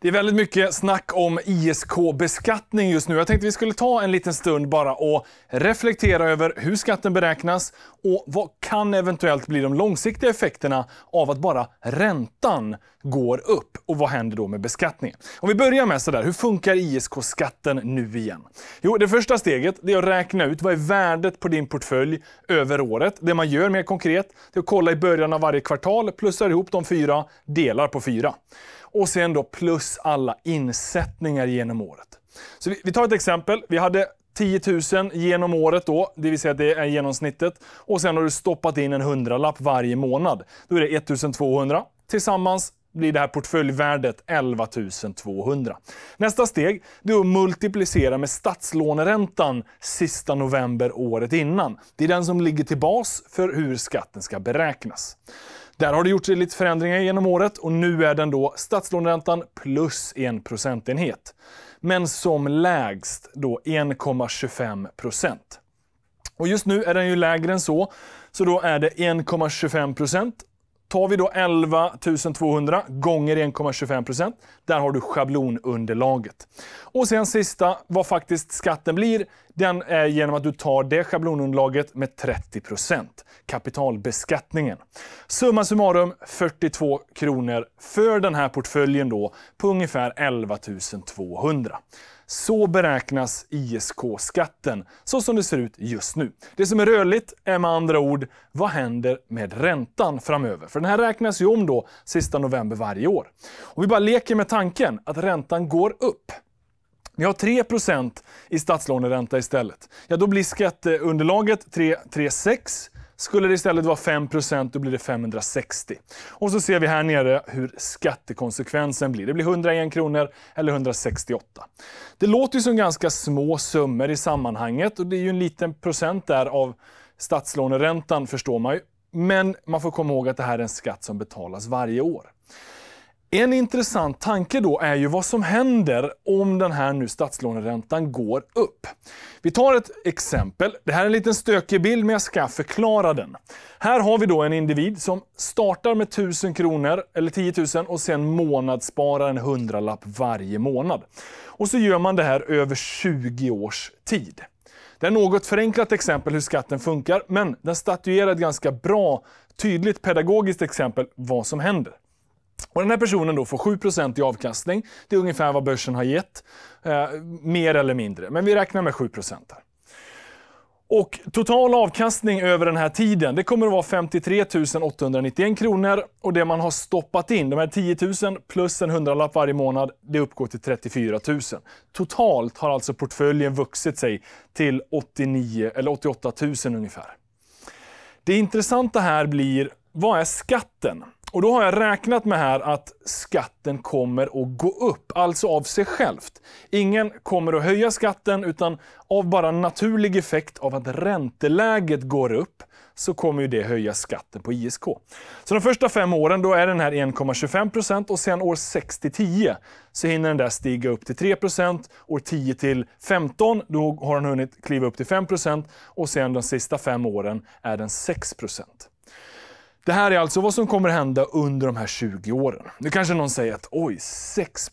Det är väldigt mycket snack om ISK-beskattning just nu. Jag tänkte vi skulle ta en liten stund bara och reflektera över hur skatten beräknas och vad kan eventuellt bli de långsiktiga effekterna av att bara räntan går upp och vad händer då med beskattningen? Om vi börjar med sådär, hur funkar ISK-skatten nu igen? Jo, det första steget är att räkna ut vad är värdet på din portfölj över året. Det man gör mer konkret är att kolla i början av varje kvartal, plussar ihop de fyra, delar på fyra och sen då plus alla insättningar genom året. Så vi, tar ett exempel. Vi hade 10 000 genom året då, det vill säga det är genomsnittet. Och sen har du stoppat in en hundralapp varje månad. Då är det 1200. Tillsammans blir det här portföljvärdet 11 200. Nästa steg är att multiplicera med statslåneräntan sista november året innan. Det är den som ligger till bas för hur skatten ska beräknas. Där har det gjorts lite förändringar genom året och nu är den då statslåneräntan plus en procentenhet. Men som lägst då 1,25 procent. Och just nu är den ju lägre än så, så då är det 1,25 procent. Tar vi då 11 200 gånger 1,25 där har du schablonunderlaget. Och sen sista, vad faktiskt skatten blir, den är genom att du tar det schablonunderlaget med 30 kapitalbeskattningen. Summa summarum 42 kronor för den här portföljen då på ungefär 11 200. Så beräknas ISK-skatten så som det ser ut just nu. Det som är rörligt är med andra ord, vad händer med räntan framöver? För den här räknas ju om då sista november varje år. Om vi bara leker med tanken att räntan går upp, ni har 3 i statslåneränta istället. Ja, då blir skatteunderlaget 336. Skulle det istället vara 5 då blir det 560. Och så ser vi här nere hur skattekonsekvensen blir. Det blir 101 kronor eller 168. Det låter ju som ganska små summor i sammanhanget och det är ju en liten procent där av statslåneräntan förstår man ju. Men man får komma ihåg att det här är en skatt som betalas varje år. En intressant tanke då är ju vad som händer om den här nu statslåneräntan går upp. Vi tar ett exempel. Det här är en liten stökig bild, men jag ska förklara den. Här har vi då en individ som startar med 1000 kronor, eller 10 000, och sen månadssparar en hundralapp varje månad. Och så gör man det här över 20 års tid. Det är något förenklat exempel hur skatten funkar, men den statuerar ett ganska bra, tydligt pedagogiskt exempel vad som händer. Och den här personen då får 7 i avkastning. Det är ungefär vad börsen har gett. Eh, mer eller mindre, men vi räknar med 7 här. Och total avkastning över den här tiden det kommer att vara 53 891 kronor. Och det man har stoppat in, de här 10 000 plus en hundralapp varje månad, det uppgår till 34 000. Totalt har alltså portföljen vuxit sig till 89 eller 88 000 ungefär. Det intressanta här blir, vad är skatten? Och då har jag räknat med här att skatten kommer att gå upp, alltså av sig självt. Ingen kommer att höja skatten utan av bara naturlig effekt av att ränteläget går upp så kommer ju det höja skatten på ISK. Så de första fem åren då är den här 1,25 och sen år 6 10 så hinner den där stiga upp till 3 år 10 15 då har den hunnit kliva upp till 5 och sen de sista fem åren är den 6 det här är alltså vad som kommer hända under de här 20 åren. Nu kanske någon säger att oj, 6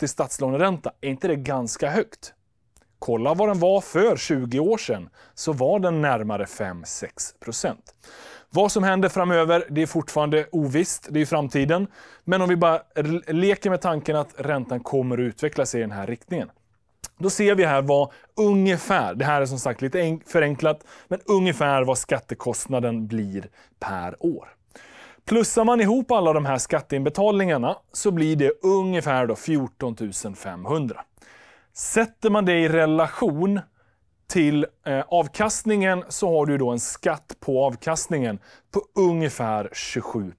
i statslåneränta, är inte det ganska högt? Kolla vad den var för 20 år sedan, så var den närmare 5-6 Vad som händer framöver, det är fortfarande ovisst, det är framtiden. Men om vi bara leker med tanken att räntan kommer att utvecklas i den här riktningen. Då ser vi här vad ungefär, det här är som sagt lite förenklat, men ungefär vad skattekostnaden blir per år. Plussar man ihop alla de här skatteinbetalningarna så blir det ungefär då 14 500. Sätter man det i relation till eh, avkastningen så har du då en skatt på avkastningen på ungefär 27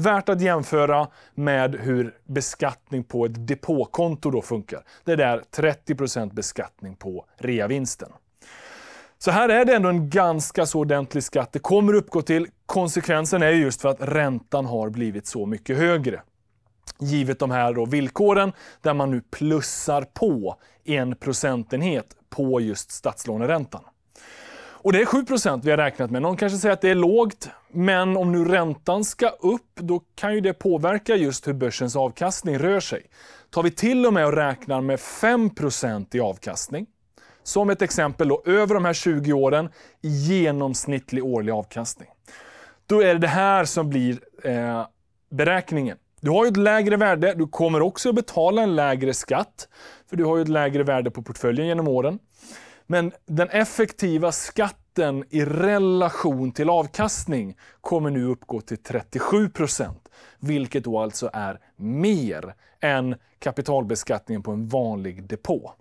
Värt att jämföra med hur beskattning på ett depåkonto då funkar. Det är där 30 beskattning på reavinsten. Så här är det ändå en ganska så ordentlig skatt det kommer uppgå till. Konsekvensen är just för att räntan har blivit så mycket högre. Givet de här då villkoren där man nu plussar på en procentenhet på just statslåneräntan. Och det är 7 vi har räknat med. Någon kanske säger att det är lågt, men om nu räntan ska upp, då kan ju det påverka just hur börsens avkastning rör sig. Tar vi till och med och räknar med 5 i avkastning, som ett exempel då, över de här 20 åren i genomsnittlig årlig avkastning. Då är det det här som blir eh, beräkningen. Du har ju ett lägre värde, du kommer också betala en lägre skatt, för du har ju ett lägre värde på portföljen genom åren. Men den effektiva skatten i relation till avkastning kommer nu uppgå till 37 procent, vilket då alltså är mer än kapitalbeskattningen på en vanlig depå.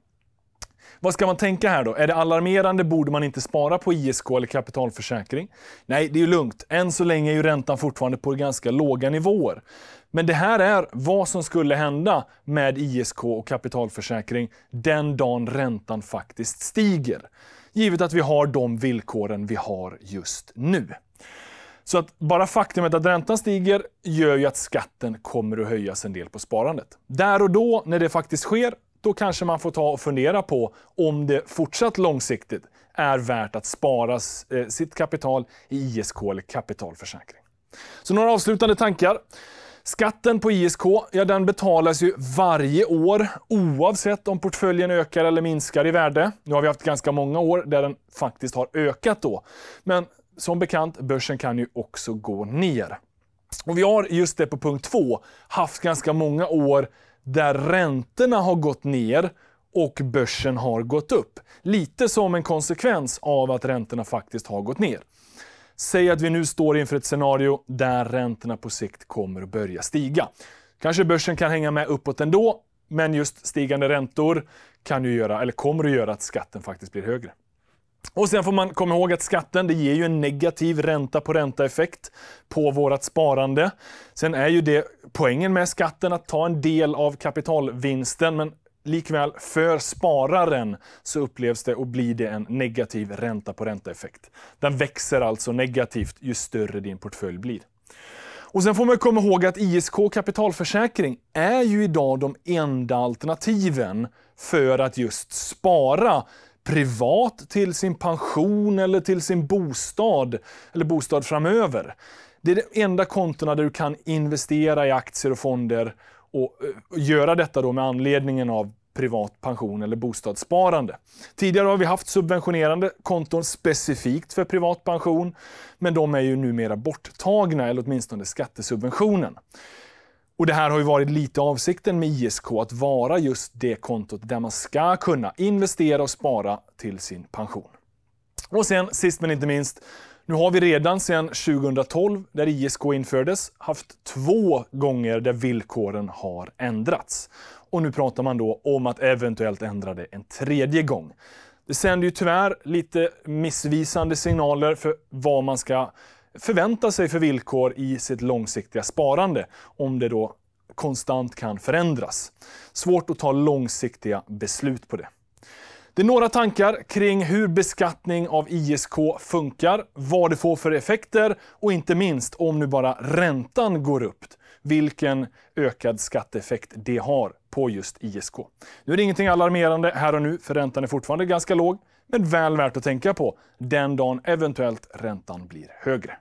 Vad ska man tänka här då? Är det alarmerande? Borde man inte spara på ISK eller kapitalförsäkring? Nej, det är ju lugnt. Än så länge är ju räntan fortfarande på ganska låga nivåer. Men det här är vad som skulle hända med ISK och kapitalförsäkring den dagen räntan faktiskt stiger. Givet att vi har de villkoren vi har just nu. Så att bara faktumet att räntan stiger gör ju att skatten kommer att höjas en del på sparandet. Där och då, när det faktiskt sker, då kanske man får ta och fundera på om det fortsatt långsiktigt är värt att spara eh, sitt kapital i ISK eller kapitalförsäkring. Så några avslutande tankar. Skatten på ISK ja, den betalas ju varje år oavsett om portföljen ökar eller minskar i värde. Nu har vi haft ganska många år där den faktiskt har ökat då. Men som bekant, börsen kan ju också gå ner. Och vi har just det på punkt två haft ganska många år där räntorna har gått ner och börsen har gått upp. Lite som en konsekvens av att räntorna faktiskt har gått ner. Säg att vi nu står inför ett scenario där räntorna på sikt kommer att börja stiga. Kanske börsen kan hänga med uppåt ändå, men just stigande räntor kan ju göra, eller kommer att göra att skatten faktiskt blir högre. Och sen får man komma ihåg att skatten det ger ju en negativ ränta på ränta-effekt på vårt sparande. Sen är ju det poängen med skatten att ta en del av kapitalvinsten, men likväl för spararen så upplevs det och blir det en negativ ränta på ränta-effekt. Den växer alltså negativt ju större din portfölj blir. Och sen får man komma ihåg att ISK kapitalförsäkring är ju idag de enda alternativen för att just spara privat till sin pension eller till sin bostad eller bostad framöver. Det är de enda kontona där du kan investera i aktier och fonder och, och eh, göra detta då med anledningen av privat pension eller bostadssparande. Tidigare har vi haft subventionerande konton specifikt för privat pension, men de är ju numera borttagna, eller åtminstone skattesubventionen. Och det här har ju varit lite avsikten med ISK, att vara just det kontot där man ska kunna investera och spara till sin pension. Och sen sist men inte minst, nu har vi redan sedan 2012, där ISK infördes, haft två gånger där villkoren har ändrats. Och nu pratar man då om att eventuellt ändra det en tredje gång. Det sänder ju tyvärr lite missvisande signaler för vad man ska förvänta sig för villkor i sitt långsiktiga sparande om det då konstant kan förändras. Svårt att ta långsiktiga beslut på det. Det är några tankar kring hur beskattning av ISK funkar, vad det får för effekter och inte minst om nu bara räntan går upp, vilken ökad skatteeffekt det har på just ISK. Nu är det ingenting alarmerande här och nu, för räntan är fortfarande ganska låg, men väl värt att tänka på den dagen eventuellt räntan blir högre.